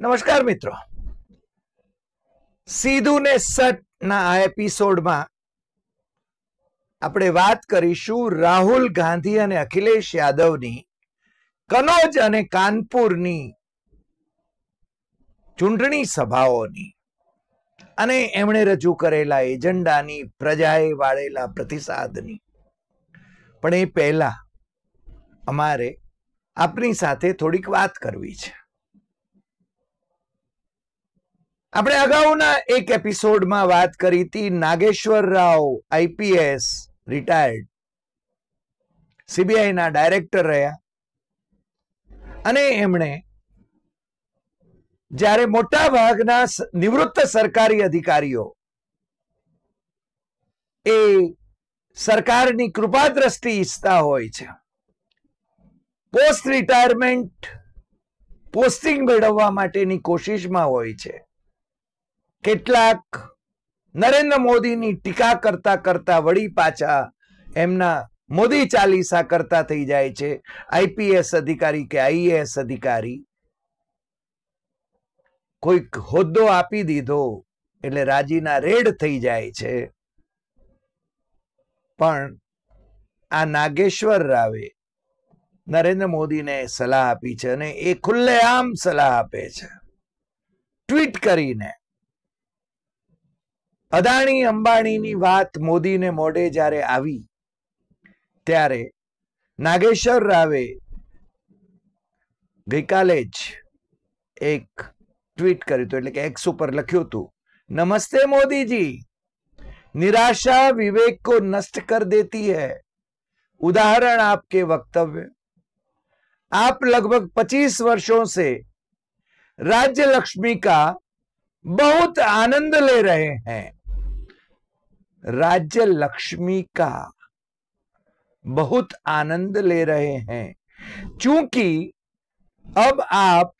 નમસ્કાર મિત્રો સીધું ને સટના આ એપિસોડમાં આપણે વાત કરીશું રાહુલ ગાંધી અને અખિલેશ યાદવની કનોજ અને કાનપુરની ચૂંટણી સભાઓની અને એમણે રજૂ કરેલા એજન્ડાની પ્રજાએ વાળેલા પ્રતિસાદની પણ એ પહેલા અમારે આપની સાથે થોડીક વાત કરવી છે આપણે અગાઉના એક એપિસોડમાં વાત કરી હતી નાગેશ્વર રાવ આઈપીએસ રિટાયર્ડ સીબીઆઈના ડાયરેક્ટર રહ્યા અને એમણે જ્યારે મોટા ભાગના નિવૃત્ત સરકારી અધિકારીઓ એ સરકારની કૃપા દ્રષ્ટિ ઈચ્છતા હોય છે પોસ્ટ રિટાયરમેન્ટ પોસ્ટિંગ મેળવવા માટેની કોશિશમાં હોય છે કેટલાક નરેન્દ્ર મોદીની ટીકા કરતા કરતા વળી પાછા એમના મોદી ચાલીસા કરતા થઈ જાય છે આઈપીએસ અધિકારી કે આઈએએસ અધિકારી કોઈક હોદ્દો આપી દીધો એટલે રાજીના રેડ થઈ જાય છે પણ આ નાગેશ્વર રાવે નરેન્દ્ર મોદીને સલાહ આપી છે અને એ ખુલ્લેઆમ સલાહ આપે છે ટ્વીટ કરીને अदाणी अंबानी की बात मोदी ने मोड़े जारे आवी त्यारे नागेश्वर रावे वेकालेज एक ट्वीट करी तो એટલે કે X ઉપર લખ્યુંતું નમસ્તે મોદીજી નિરાશા વિવેક કો નષ્ટ કર દેતી હૈ ઉદાહરણ આપકે वक्तव्य આપ લગભગ 25 વર્ષો સે રાજ્ય લક્ષ્મી કા બહુત આનંદ લે રહે હે राज्य लक्ष्मी का बहुत आनंद ले रहे हैं क्योंकि अब आप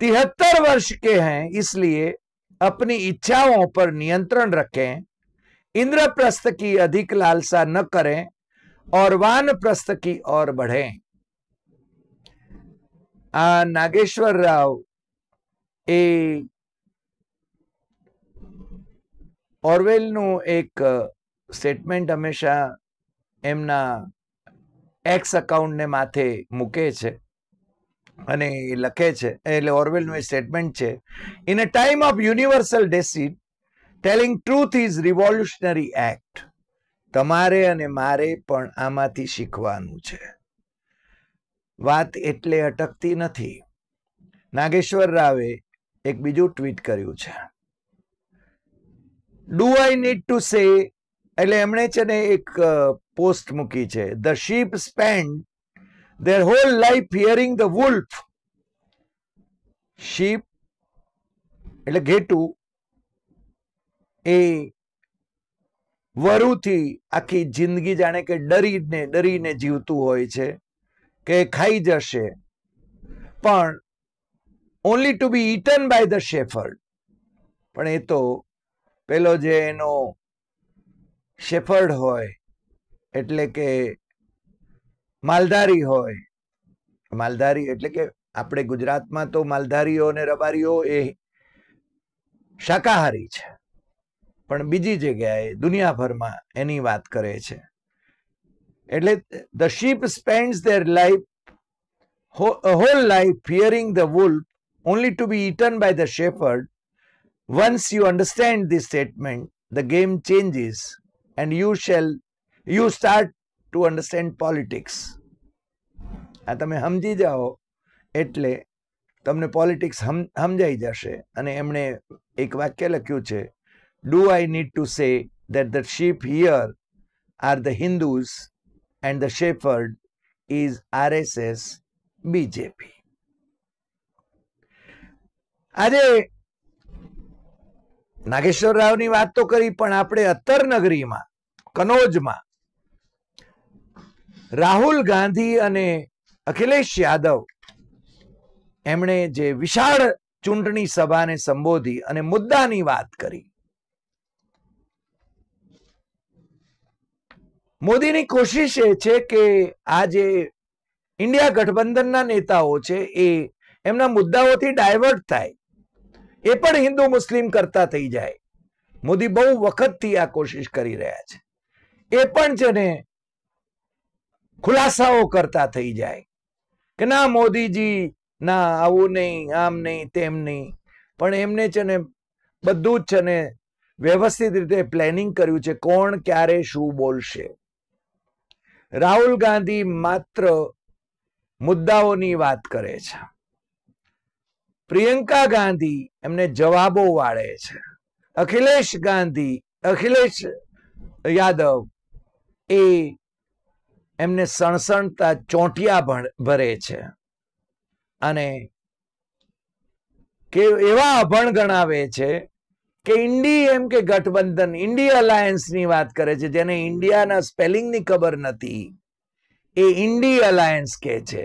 तिहत्तर वर्ष के हैं इसलिए अपनी इच्छाओं पर नियंत्रण रखें इंद्रप्रस्थ की अधिक लालसा न करें और वान प्रस्थ की ओर बढ़े आ नागेश्वर राव ए ઓરવેલનું એક સ્ટેટમેન્ટ હંમેશા એમના એક્સ અકાઉન્ટને માથે મૂકે છે અને લખે છે એટલે ઓરવેલનું એ સ્ટેટમેન્ટ છે in a time of universal deceit telling truth is revolutionary act તમારે અને મારે પણ આમાંથી શીખવાનું છે વાત એટલે અટકતી નથી નાગેશ્વર રાવે એક બીજું ટ્વીટ કર્યું છે ડુ આઈ નીડ ટુ સે એટલે એમણે છે ને એક પોસ્ટ મૂકી છે the sheep spend their whole life hearing the wolf sheep એટલે ઘેટું એ વરુથી આખી જિંદગી જાણે કે ડરીને ડરીને જીવતું હોય છે કે ખાઈ જશે પણ only to be eaten by the shepherd પણ એ તો પેલો જે એનો શેફર્ડ હોય એટલે કે માલધારી હોય માલધારી એટલે કે આપણે ગુજરાતમાં તો માલધારીઓ અને રબારીઓ એ શાકાહારી છે પણ બીજી જગ્યાએ દુનિયાભરમાં એની વાત કરે છે એટલે the sheep spend their life whole life fearing the wolf only to be eaten by the shepherd Once you understand this statement, the game changes and you shall, you start to understand politics. આ તમે સમજી જાઓ એટલે તમને politics સમજાઈ જશે અને એમણે એક વાક્ય લખ્યું છે do I need to say that the sheep here are the Hindus and the shepherd is RSS BJP આજે નાગેશ્વર રાવની વાત તો કરી પણ આપણે અત્તર અત્તરનગરીમાં કનોજમાં રાહુલ ગાંધી અને અખિલેશ યાદવ એમણે જે વિશાળ ચૂંટણી સભાને સંબોધી અને મુદ્દાની વાત કરી મોદીની કોશિશ એ છે કે આ જે ઇન્ડિયા ગઠબંધનના નેતાઓ છે એ એમના મુદ્દાઓથી ડાયવર્ટ થાય એ પણ હિન્દુ મુસ્લિમ કરતા થઈ જાય મોદી બહુ વખતથી આ કોશિશ કરી રહ્યા છે એ પણ છે ને ખુલાસાઓ કરતા થઈ જાય કે ના મોદીજી ના આવું નહીં આમ નહીં તેમ નહીં પણ એમને છે ને બધું જ છે ને વ્યવસ્થિત રીતે પ્લેનિંગ કર્યું છે કોણ ક્યારે શું બોલશે રાહુલ ગાંધી માત્ર મુદ્દાઓની વાત કરે છે પ્રિયંકા ગાંધી એમને જવાબો વાળે છે અખિલેશ ગાંધી અખિલેશ યાદવ એ એમને સણસણતા ચોંટિયા ભરે છે અને કે એવા અભણ ગણાવે છે કે ઇન્ડી એમ કે ગઠબંધન ઇન્ડી અલાયન્સની વાત કરે છે જેને ઇન્ડિયાના સ્પેલિંગની ખબર નથી એ ઇન્ડી અલાયન્સ કે છે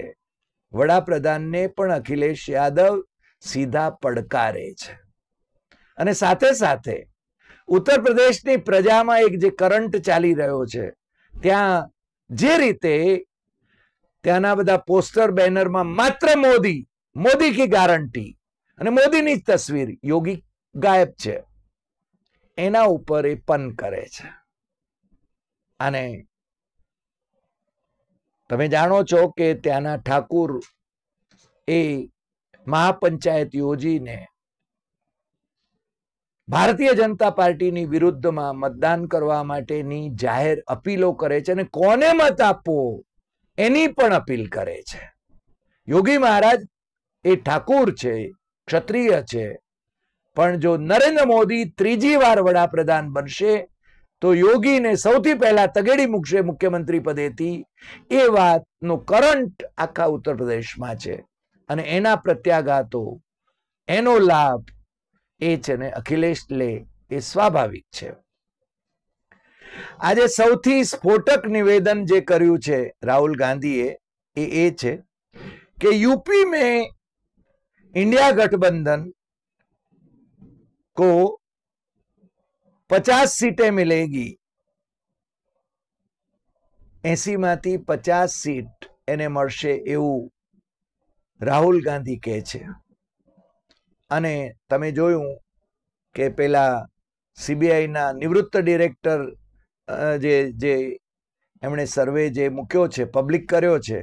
વડાપ્રધાનને પણ અખિલેશ યાદવ સીધા પડકારે છે અને સાથે સાથે ઉત્તર પ્રદેશની પ્રજામાં એક જે કરંટ ચાલી રહ્યો છે ત્યાં જે રીતે ત્યાંના બધા પોસ્ટર બેનરમાં માત્ર મોદી મોદી કી ગારંટી અને મોદીની જ તસવીર યોગી ગાયબ છે એના ઉપર એ પન કરે છે અને તમે જાણો છો કે ત્યાંના ઠાકુર એ મહાપંચાયત યોજીને ભારતીય જનતા પાર્ટીની વિરુદ્ધમાં મતદાન કરવા માટેની જાહેર અપીલો કરે છે અને કોને મત આપવો એની પણ અપીલ કરે છે યોગી મહારાજ એ ઠાકોર છે ક્ષત્રિય છે પણ જો નરેન્દ્ર મોદી ત્રીજી વાર વડાપ્રધાન બનશે તો યોગીને સૌથી પહેલા તગેડી મૂકશે મુખ્યમંત્રી પદેથી એ વાતનો કરંટ આખા ઉત્તર પ્રદેશમાં છે અને એના પ્રત્યાઘાતો એનો લાભ એ છે ને અખિલેશ લે એ સ્વાભાવિક છે આજે સૌથી સ્ફોટક નિવેદન જે કર્યું છે રાહુલ ગાંધીએ એ એ છે કે યુપી में ઇન્ડિયા ગઠબંધન કો પચાસ સીટે મિલેગી એસી માંથી પચાસ સીટ એને મળશે એવું રાહુલ ગાંધી કહે છે અને તમે જોયું કે પેલા સીબીઆઈના નિવૃત્ત ડિરેક્ટર જે જે એમણે સર્વે જે મૂક્યો છે પબ્લિક કર્યો છે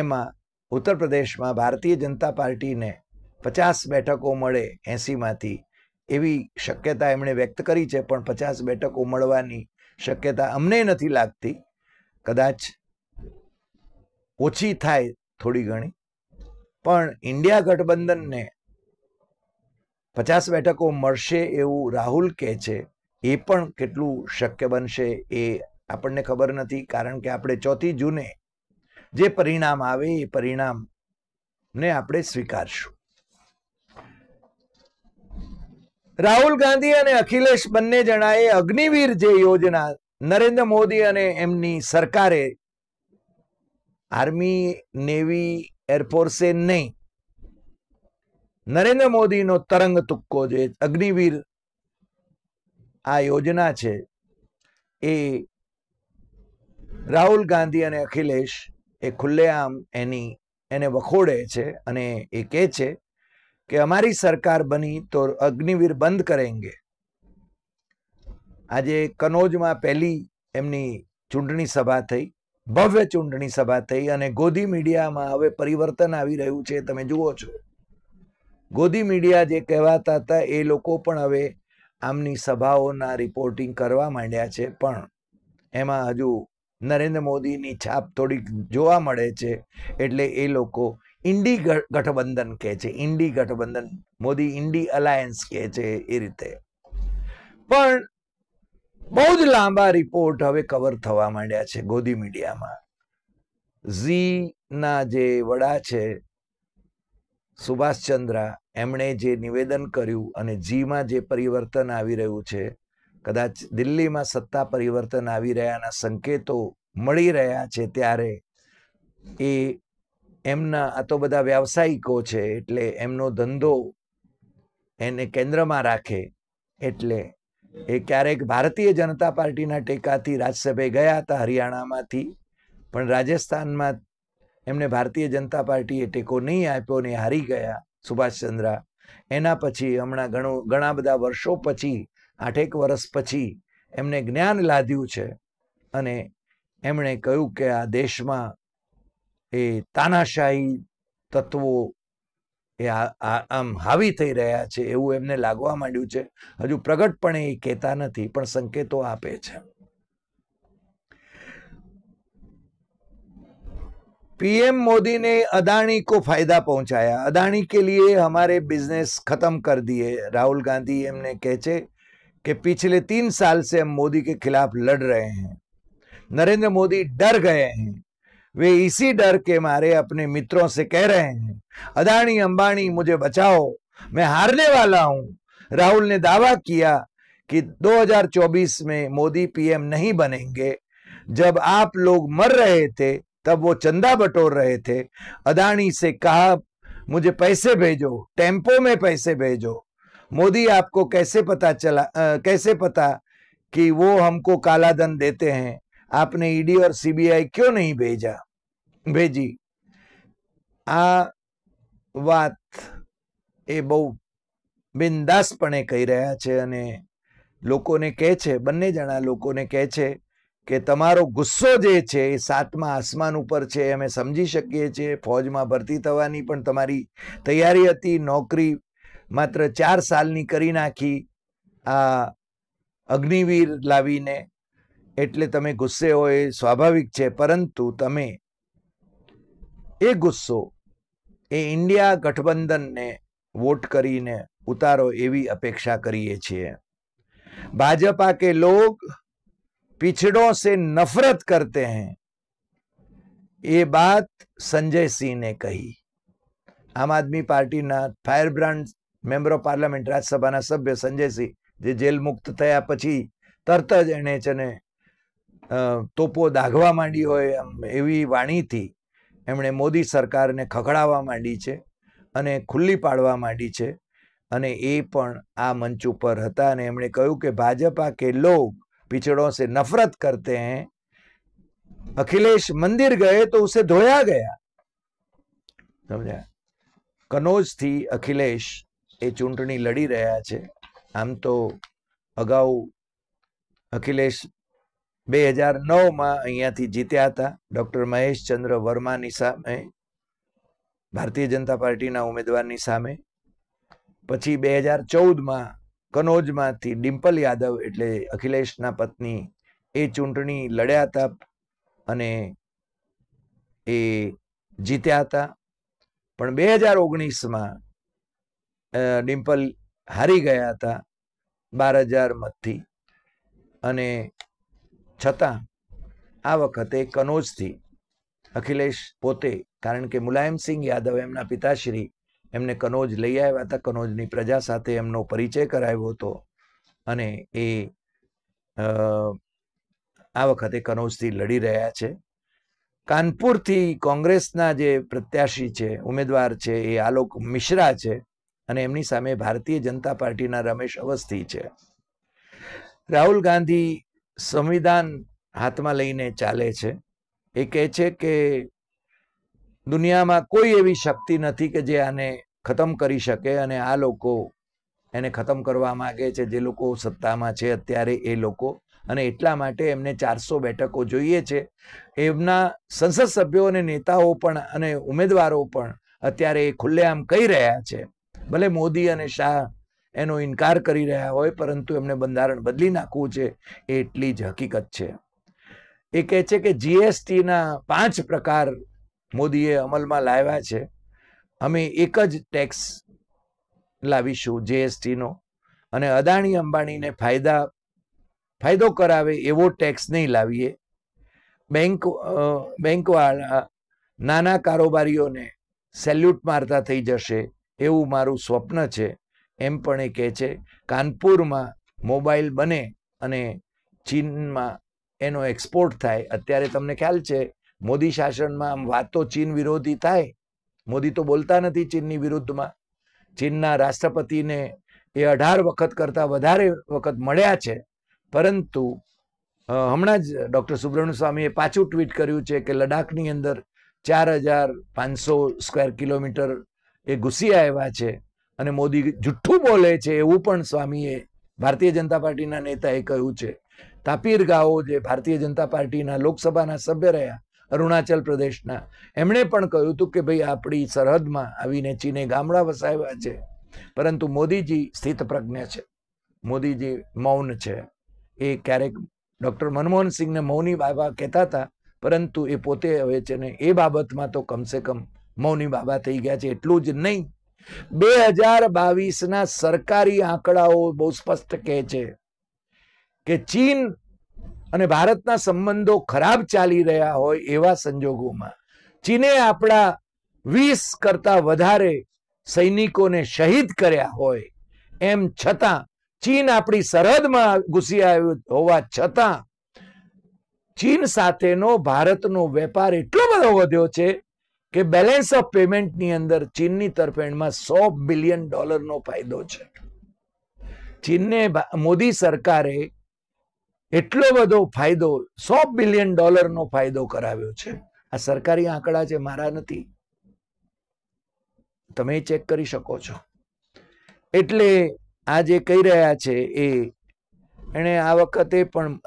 એમાં ઉત્તર પ્રદેશમાં ભારતીય જનતા પાર્ટીને પચાસ બેઠકો મળે એંસીમાંથી એવી શક્યતા એમણે વ્યક્ત કરી છે પણ પચાસ બેઠકો મળવાની શક્યતા અમને નથી લાગતી કદાચ ઓછી થાય થોડી ઘણી પણ ઇન્ડિયા ગઠબંધનને પચાસ બેઠકો મળશે એવું રાહુલ કહે છે એ પણ કેટલું શક્ય બનશે એ આપણને ખબર નથી કારણ કે આપણે ચોથી જૂને જે પરિણામ આવે એ પરિણામને આપણે સ્વીકારશું રાહુલ ગાંધી અને અખિલેશ બંને જણાએ અગ્નિવીર જે યોજના નરેન્દ્ર મોદી અને એમની સરકારે આર્મી નેવી એરફોર્સે નહીં નરેન્દ્ર મોદીનો તરંગ તુક્કો જે અગ્નિવીર આ યોજના છે એ રાહુલ ગાંધી અને અખિલેશ એ ખુલ્લેઆમ એની એને વખોડે છે અને એ કહે છે કે અમારી સરકાર બની તો અગ્નિવીર બંધ કરેંગે આજે કનોજમાં પહેલી એમની ચૂંટણી સભા થઈ ભવ્ય ચૂંટણી સભા થઈ અને ગોધી મીડિયામાં હવે પરિવર્તન આવી રહ્યું છે તમે જુઓ છો ગોધી મીડિયા જે કહેવાતા હતા એ લોકો પણ હવે આમની સભાઓના રિપોર્ટિંગ કરવા માંડ્યા છે પણ એમાં હજુ નરેન્દ્ર મોદીની છાપ થોડીક જોવા મળે છે એટલે એ લોકો ઇન્ડી ગઠબંધન કહે છે ઇન્ડી ગઠબંધન મોદી ઇન્ડી અલાયન્સ કહે છે એ રીતે પણ બહુ જ લાંબા રિપોર્ટ હવે કવર થવા માંડ્યા છે ગોદી મીડિયામાં ઝી ના જે વડા છે સુભાષચંદ્ર એમણે જે નિવેદન કર્યું અને જીમાં જે પરિવર્તન આવી રહ્યું છે કદાચ દિલ્હીમાં સત્તા પરિવર્તન આવી રહ્યાના સંકેતો મળી રહ્યા છે ત્યારે એ એમના આ તો બધા વ્યાવસાયિકો છે એટલે એમનો ધંધો એને કેન્દ્રમાં રાખે એટલે એ ક્યારેક ભારતીય જનતા પાર્ટીના ટેકાથી રાજ્યસભાએ ગયા હતા હરિયાણામાંથી પણ રાજસ્થાનમાં એમને ભારતીય જનતા પાર્ટીએ ટેકો નહીં આપ્યો ને હારી ગયા સુભાષચંદ્ર એના પછી હમણાં ઘણો ઘણા બધા વર્ષો પછી આઠેક વર્ષ પછી એમને જ્ઞાન લાદ્યું છે અને એમણે કહ્યું કે આ દેશમાં એ તાનાશાહી તત્વો या आ हम हावी થઈ રહ્યા છે એવું એમને લાગવા માંડ્યું છે હજુ પ્રગટ પણ એ કહેતા નથી પણ સંકેતો આપે છે પીએમ મોદીને અદાણી કો ફાયદો પહોંચાયા અદાણી કે લિયે હમારે બિઝનેસ ખતમ કર દિયે રાહુલ ગાંધી એમને કહે છે કે પિછલે 3 સાલ સે મોદી કે खिलाफ લડ રહે હે નરેન્દ્ર મોદી ડર ગયે હે वे इसी डर के मारे अपने मित्रों से कह रहे हैं अदानी अंबानी मुझे बचाओ मैं हारने वाला हूं राहुल ने दावा किया कि 2024 में मोदी पीएम नहीं बनेंगे जब आप लोग मर रहे थे तब वो चंदा बटोर रहे थे अदानी से कहा मुझे पैसे भेजो टेम्पो में पैसे भेजो मोदी आपको कैसे पता चला आ, कैसे पता कि वो हमको काला धन देते हैं આપને ईडी और सीबीआई क्यों नहीं भेजा भेजी આ વાત એ બહુ બિંદાસપણે કહી રહ્યા છે અને લોકોને કહે છે બંને જણા લોકોને કહે છે કે તમારો ગુસ્સો જે છે એ સાતમા આસમાન ઉપર છે અમે સમજી શકીએ છીએ ફોજમાં ભરતી થવાની પણ તમારી તૈયારી હતી નોકરી માત્ર ચાર સાલની કરી નાખી આ અગ્નિવીર લાવીને એટલે તમે ગુસ્સે હો સ્વાભાવિક છે પરંતુ તમે એ ગુસ્સો એ ઇન્ડિયા ગઠબંધનને વોટ કરીને ઉતારો એવી અપેક્ષા કરીએ છીએ भाजपा के लोग पिछड़ों से नफरत करते हैं ये बात संजय सिंह આમ આદમી પાર્ટીના fire brand member of parliament રાજ્યસભાના સભ્ય સંજય સિંહ જે જેલ મુક્ત થયા પછી તરત જ એણે છે ને તોપો દાગવા માંડી હોય એવી વાણીથી એમણે મોદી સરકારને ખખડાવવા માંડી છે અને ખુલ્લી પાડવા માંડી છે અને એ પણ આ મંચ ઉપર હતા અને એમણે કહ્યું કે ભાજપા કે લોગ पिछड़ों से नफरत करते हैं अखिलेश मंदिर गए तो उसे ધોયા ગયા સમજ્યા કનોજથી અખિલેશ એ ચૂંટણી લડી રહ્યા છે આમ તો અગાઉ અખિલેશ બે હજાર નવમાં અહીંયાથી જીત્યા હતા ડૉક્ટર મહેશ ચંદ્ર વર્માની સામે ભારતીય જનતા પાર્ટીના ઉમેદવારની સામે પછી બે હજાર ચૌદમાં કનોજમાંથી ડિમ્પલ યાદવ એટલે અખિલેશના પત્ની એ ચૂંટણી લડ્યા હતા અને એ જીત્યા હતા પણ બે હજાર ઓગણીસમાં ડિમ્પલ હારી ગયા હતા બાર હજાર મતથી અને છતાં આ વખતે કનોજથી અખિલેશ પોતે કારણ કે મુલાયમસિંહ યાદવ એમના પિતાશ્રી એમને કનોજ લઈ આવ્યા હતા કનોજની પ્રજા સાથે એમનો પરિચય કરાવ્યો હતો અને એ આ વખતે કનોજથી લડી રહ્યા છે કાનપુરથી કોંગ્રેસના જે પ્રત્યાશી છે ઉમેદવાર છે એ આલોક મિશ્રા છે અને એમની સામે ભારતીય જનતા પાર્ટીના રમેશ અવસ્થી છે રાહુલ ગાંધી સંવિધાન હાથમાં લઈને ચાલે છે એ કહે છે કે દુનિયામાં કોઈ એવી શક્તિ નથી કે જે આને ખતમ કરી શકે અને આ લોકો એને ખતમ કરવા માગે છે જે લોકો સત્તામાં છે અત્યારે એ લોકો અને એટલા માટે એમને ચારસો બેઠકો જોઈએ છે એમના સંસદ સભ્યો અને નેતાઓ પણ અને ઉમેદવારો પણ અત્યારે એ ખુલ્લેઆમ કહી રહ્યા છે ભલે મોદી અને શાહ એનો ઇનકાર કરી રહ્યા હોય પરંતુ એમને બંધારણ બદલી નાખવું છે એટલી જ હકીકત છે એ કહે છે કે જીએસટીના પાંચ પ્રકાર મોદીએ અમલમાં લાવ્યા છે અમે એક જ ટેક્સ લાવીશું જીએસટીનો અને અદાણી અંબાણીને ફાયદા ફાયદો કરાવે એવો ટેક્સ નહીં લાવીએ બેંક બેંકવાળા નાના કારોબારીઓને સેલ્યુટ મારતા થઈ જશે એવું મારું સ્વપ્ન છે એમ પણ એ કહે છે કાનપુરમાં મોબાઈલ બને અને ચીનમાં એનો એક્સપોર્ટ થાય અત્યારે તમને ખ્યાલ છે મોદી શાસનમાં આમ વાતો ચીન વિરોધી થાય મોદી તો બોલતા નથી ચીનની વિરુદ્ધમાં ચીનના રાષ્ટ્રપતિને એ અઢાર વખત કરતાં વધારે વખત મળ્યા છે પરંતુ હમણાં જ ડૉક્ટર સુબ્રમણ્ય સ્વામીએ પાછું ટ્વીટ કર્યું છે કે લડાખની અંદર ચાર હજાર પાંચસો સ્ક્વેર કિલોમીટર એ ઘૂસી આવ્યા છે અને મોદી જુઠ્ઠું બોલે છે એવું પણ સ્વામીએ ભારતીય જનતા પાર્ટીના નેતાએ કહ્યું છે તાપીર ગાઓ જે ભારતીય જનતા પાર્ટીના લોકસભાના સભ્ય રહ્યા અરુણાચલ પ્રદેશના એમણે પણ કહ્યું હતું કે ભાઈ આપણી સરહદમાં આવીને ચીને ગામડા વસાવ્યા છે પરંતુ મોદીજી સ્થિત પ્રજ્ઞ છે મોદીજી મૌન છે એ ક્યારેક ડૉક્ટર મનમોહન સિંહને મૌની બાબા કહેતા હતા પરંતુ એ પોતે હવે છે ને એ બાબતમાં તો કમસે કમ મૌની બાબા થઈ ગયા છે એટલું જ નહીં બે હજાર બાવીસના સરકારી આંકડાઓ બહુ સ્પષ્ટ કહે છે કે ચીન અને ભારતના સંબંધો ખરાબ ચાલી રહ્યા હોય એવા સંજોગોમાં ચીને આપણા વીસ કરતા વધારે સૈનિકોને શહીદ કર્યા હોય એમ છતાં ચીન આપણી સરહદમાં ઘૂસી આવ્યું હોવા છતાં ચીન સાથેનો ભારતનો વેપાર એટલો બધો વધ્યો છે કે બેલેન્સ ઓફ પેમેન્ટની અંદર ચીનની તરફેણમાં સો બિલિયન ડોલરનો ફાયદો છે ચીનને મોદી સરકારે એટલો બધો ફાયદો સો બિલિયન ડોલરનો ફાયદો કરાવ્યો છે આ સરકારી આંકડા છે મારા નથી તમે ચેક કરી શકો છો એટલે આ જે કહી રહ્યા છે એ એણે આ વખતે પણ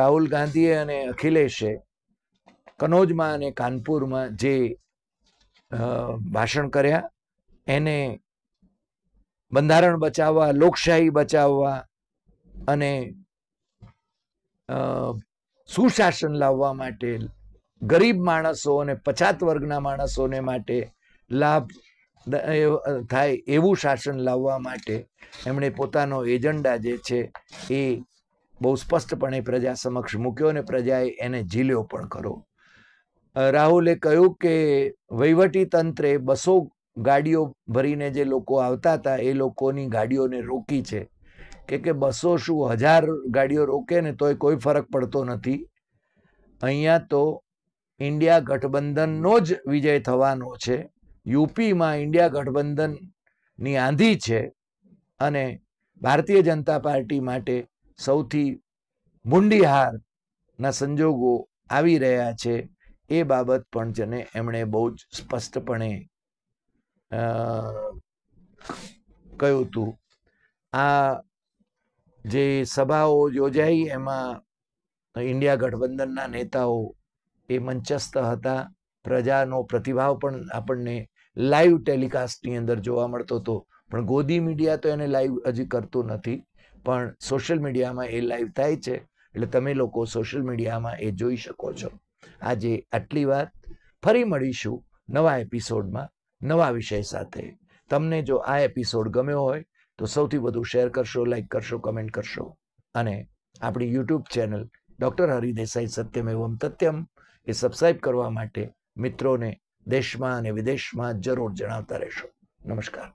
રાહુલ ગાંધીએ અને અખિલેશે કનોજમાં અને કાનપુરમાં જે ભાષણ કર્યા એને બંધારણ બચાવવા લોકશાહી બચાવવા અને સુશાસન લાવવા માટે ગરીબ માણસો અને પછાત વર્ગના માણસોને માટે લાભ થાય એવું શાસન લાવવા માટે એમણે પોતાનો એજન્ડા જે છે એ બહુ સ્પષ્ટપણે પ્રજા સમક્ષ મૂક્યો અને પ્રજાએ એને ઝીલ્યો પણ ખરો રાહુલે કહ્યું કે વહીવટી તંત્રે બસો ગાડીઓ ભરીને જે લોકો આવતા હતા એ લોકોની ગાડીઓને રોકી છે કે કે બસો શું હજાર ગાડીઓ રોકે ને તોય કોઈ ફરક પડતો નથી અહીંયા તો ઇન્ડિયા ગઠબંધનનો જ વિજય થવાનો છે યુપીમાં ઇન્ડિયા ગઠબંધનની આંધી છે અને ભારતીય જનતા પાર્ટી માટે સૌથી મૂંડી સંજોગો આવી રહ્યા છે એ બાબત પણ જેને એમણે બહુ જ સ્પષ્ટપણે કહ્યું હતું આ જે સભાઓ યોજાઈ એમાં ઇન્ડિયા ગઠબંધનના નેતાઓ એ મંચસ્થ હતા પ્રજાનો પ્રતિભાવ પણ આપણને લાઈવ ટેલિકાસ્ટની અંદર જોવા મળતો હતો પણ ગોદી મીડિયા તો એને લાઈવ હજી કરતું નથી પણ સોશિયલ મીડિયામાં એ લાઈવ થાય છે એટલે તમે લોકો સોશિયલ મીડિયામાં એ જોઈ શકો છો આજે આટલી વાત ફરી મળીશું નવા એપિસોડમાં નવા વિષય સાથે તમને જો આ એપિસોડ ગમ્યો હોય તો સૌથી વધુ શેર કરશો લાઈક કરશો કમેન્ટ કરશો અને આપણી YouTube channel doctor Hari Desai Satyam એવમ તત્યમ એ સબસ્ક્રાઈબ કરવા માટે મિત્રોને દેશમાં અને વિદેશમાં જરૂર જણાવતા રહેશો નમસ્કાર